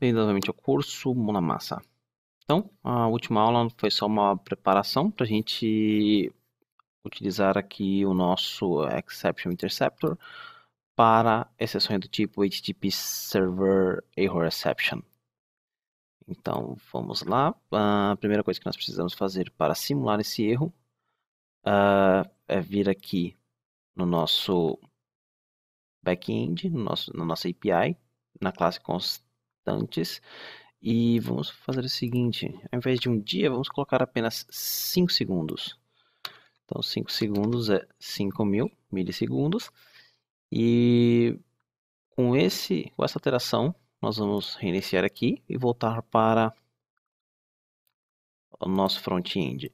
Bem-vindo novamente ao curso Mão na Massa. Então, a última aula foi só uma preparação para a gente utilizar aqui o nosso Exception Interceptor para exceções do tipo HTTP Server Error Exception. Então, vamos lá. A primeira coisa que nós precisamos fazer para simular esse erro uh, é vir aqui no nosso backend, no nosso, na nossa API, na classe const e vamos fazer o seguinte, ao invés de um dia, vamos colocar apenas 5 segundos. Então 5 segundos é 5 mil milissegundos. E com, esse, com essa alteração, nós vamos reiniciar aqui e voltar para o nosso front-end.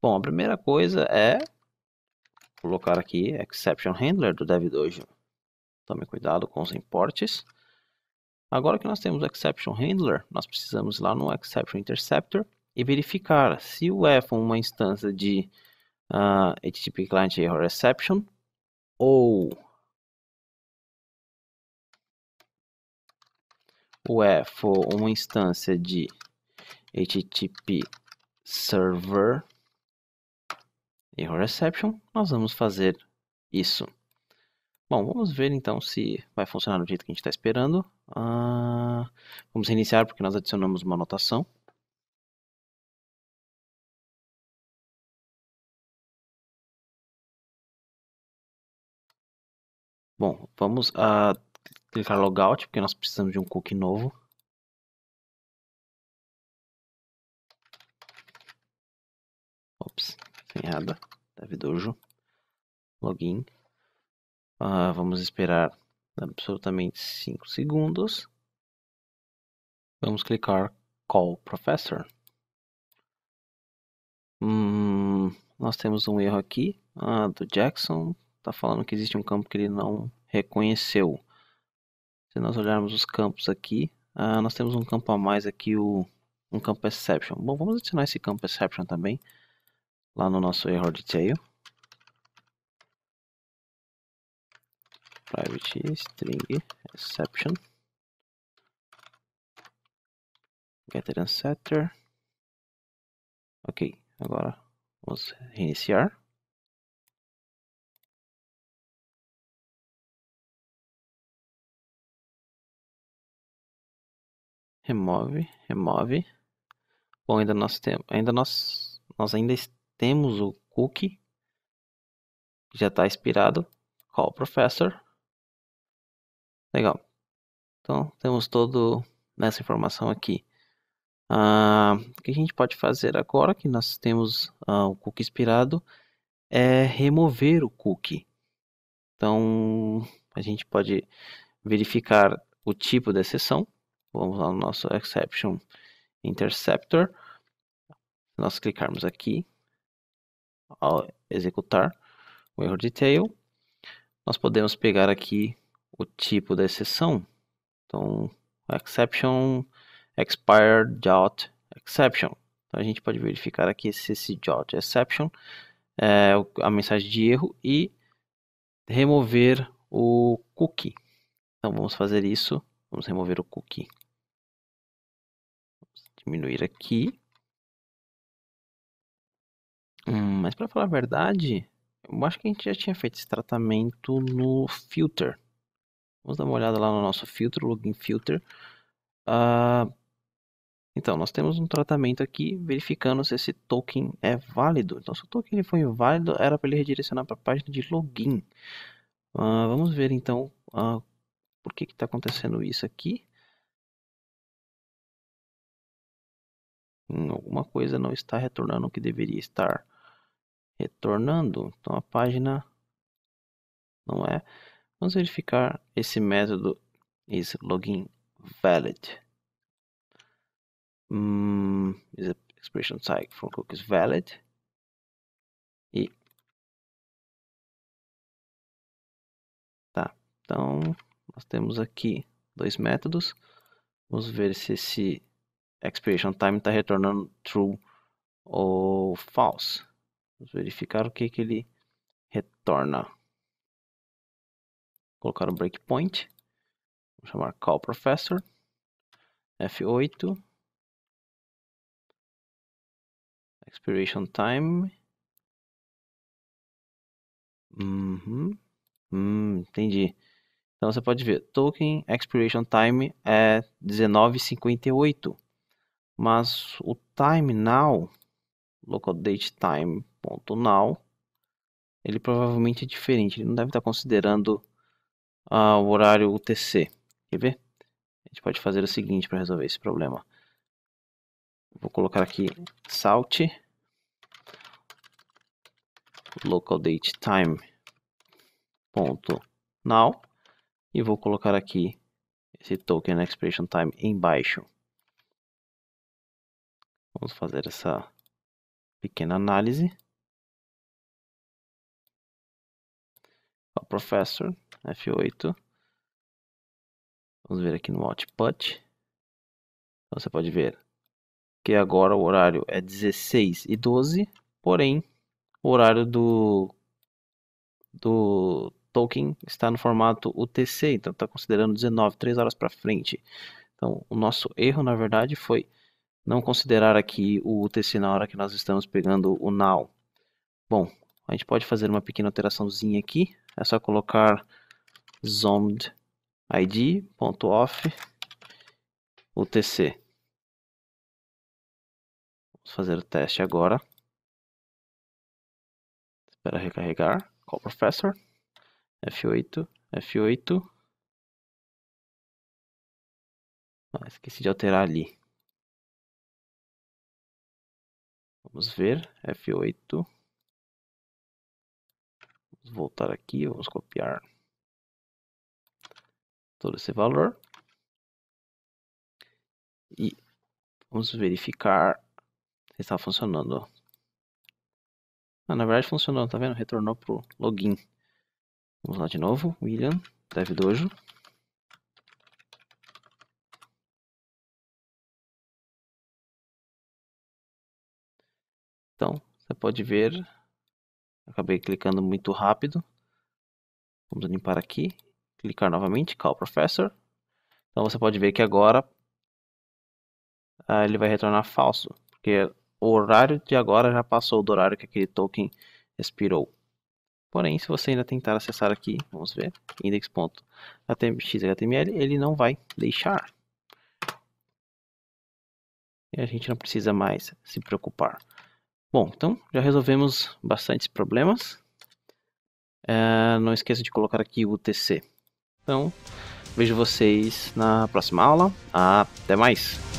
Bom, a primeira coisa é colocar aqui Exception Handler do DevDojo. Tome cuidado com os importes. Agora que nós temos o exception handler, nós precisamos ir lá no exception interceptor e verificar se o é uma instância de uh, ah, HTTP client error exception ou o é for uma instância de HTTP server error exception, nós vamos fazer isso. Bom, vamos ver então se vai funcionar do jeito que a gente está esperando. Ah, vamos reiniciar porque nós adicionamos uma anotação. Bom, vamos ah, clicar logout porque nós precisamos de um cookie novo. Ops, sem errada. dojo. Login. Ah, vamos esperar absolutamente 5 segundos. Vamos clicar Call Professor. Hum, nós temos um erro aqui ah, do Jackson. Está falando que existe um campo que ele não reconheceu. Se nós olharmos os campos aqui, ah, nós temos um campo a mais aqui, o, um campo Exception. Bom, vamos adicionar esse campo Exception também lá no nosso error detail. private string exception getter and setter. Ok, agora vamos reiniciar. Remove, remove. Bom, ainda nós temos, ainda nós, nós ainda temos o cookie já está expirado. Call professor. Legal. Então, temos toda essa informação aqui. Ah, o que a gente pode fazer agora que nós temos ah, o cookie expirado é remover o cookie. Então, a gente pode verificar o tipo da exceção. Vamos lá no nosso exception interceptor. Se nós clicarmos aqui, ao executar o erro detail, nós podemos pegar aqui o tipo da exceção. Então, exception expired dot exception. Então a gente pode verificar aqui se esse é exception é a mensagem de erro e remover o cookie. Então vamos fazer isso. Vamos remover o cookie. Vamos diminuir aqui. Hum, mas para falar a verdade, eu acho que a gente já tinha feito esse tratamento no filter. Vamos dar uma olhada lá no nosso filtro, login filter. Uh, então, nós temos um tratamento aqui verificando se esse token é válido. Então, se o token ele foi válido, era para ele redirecionar para a página de login. Uh, vamos ver então uh, por que está acontecendo isso aqui. Hum, alguma coisa não está retornando o que deveria estar retornando. Então, a página não é. Vamos verificar esse método is login valid. Hum, is expression type from cookies valid. E tá, então nós temos aqui dois métodos. Vamos ver se esse expiration time está retornando true ou false. Vamos verificar o que, que ele retorna colocar o breakpoint, vou chamar call professor, F8, expiration time, uhum. hum, entendi. Então você pode ver, token expiration time é 19,58, mas o time now, local date time.now, ele provavelmente é diferente, ele não deve estar considerando o horário UTC. Quer ver? A gente pode fazer o seguinte para resolver esse problema. Vou colocar aqui salt local date time ponto now e vou colocar aqui esse token expiration time embaixo. Vamos fazer essa pequena análise. professor, F8. Vamos ver aqui no output. Então, você pode ver que agora o horário é 16 e 12, porém o horário do, do token está no formato UTC, então está considerando 19, 3 horas para frente. Então o nosso erro na verdade foi não considerar aqui o UTC na hora que nós estamos pegando o now. Bom, a gente pode fazer uma pequena alteraçãozinha aqui, é só colocar zoomed id.off utc. Vamos fazer o teste agora. Espera recarregar. Call Professor. F8, F8. Ah, esqueci de alterar ali. Vamos ver. F8. Vamos voltar aqui, vamos copiar todo esse valor. E vamos verificar se está funcionando. Ah, na verdade funcionou, tá vendo? Retornou pro login. Vamos lá de novo, William, dev dojo. Então, você pode ver Acabei clicando muito rápido. Vamos limpar aqui. Clicar novamente, Call Professor. Então você pode ver que agora ah, ele vai retornar falso. Porque o horário de agora já passou do horário que aquele token expirou. Porém, se você ainda tentar acessar aqui, vamos ver, index.html, ele não vai deixar. E a gente não precisa mais se preocupar. Bom, então já resolvemos bastantes problemas. É, não esqueça de colocar aqui o TC. Então, vejo vocês na próxima aula. Até mais!